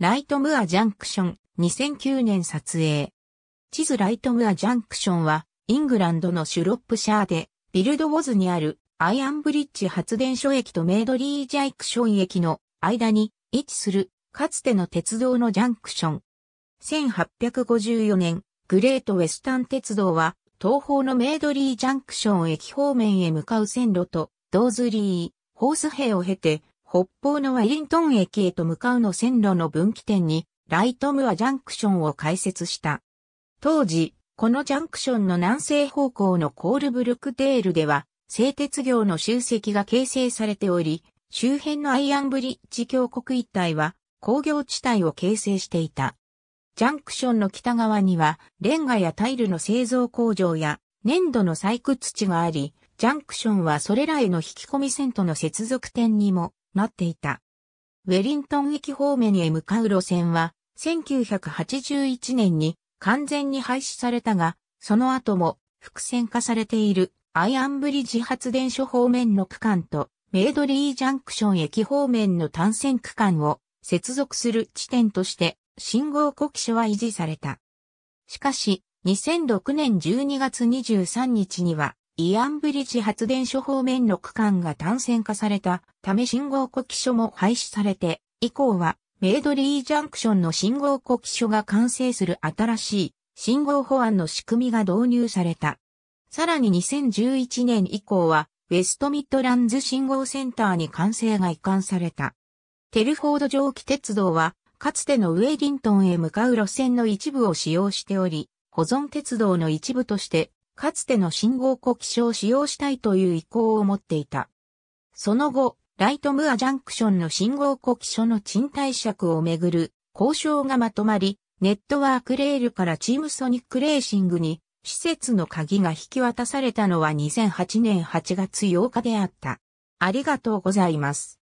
ライトムアジャンクション、2009年撮影。地図ライトムアジャンクションは、イングランドのシュロップシャーで、ビルドウォズにあるアイアンブリッジ発電所駅とメイドリージャイクション駅の間に位置する、かつての鉄道のジャンクション。1854年、グレートウェスタン鉄道は、東方のメイドリージャンクション駅方面へ向かう線路と、ドーズリー、ホース兵を経て、北方のワイリントン駅へと向かうの線路の分岐点に、ライトムアジャンクションを開設した。当時、このジャンクションの南西方向のコールブルクデールでは、製鉄業の集積が形成されており、周辺のアイアンブリッジ峡谷一帯は工業地帯を形成していた。ジャンクションの北側にはレンガやタイルの製造工場や粘土の採掘地があり、ジャンクションはそれらへの引き込み線との接続点にもなっていた。ウェリントン駅方面へ向かう路線は、1981年に完全に廃止されたが、その後も複線化されているアイアンブリッジ発電所方面の区間とメイドリージャンクション駅方面の単線区間を接続する地点として信号呼気所は維持された。しかし、2006年12月23日にはイアンブリッジ発電所方面の区間が単線化されたため信号呼気所も廃止されて、以降はメイドリージャンクションの信号呼気所が完成する新しい信号保安の仕組みが導入された。さらに2011年以降は、ウェストミッドランズ信号センターに完成が移管された。テルフォード蒸気鉄道は、かつてのウェディントンへ向かう路線の一部を使用しており、保存鉄道の一部としてかつての信号呼気症を使用したいという意向を持っていた。その後、ライトムアジャンクションの信号呼気所の賃貸借をめぐる交渉がまとまり、ネットワークレールからチームソニックレーシングに施設の鍵が引き渡されたのは2008年8月8日であった。ありがとうございます。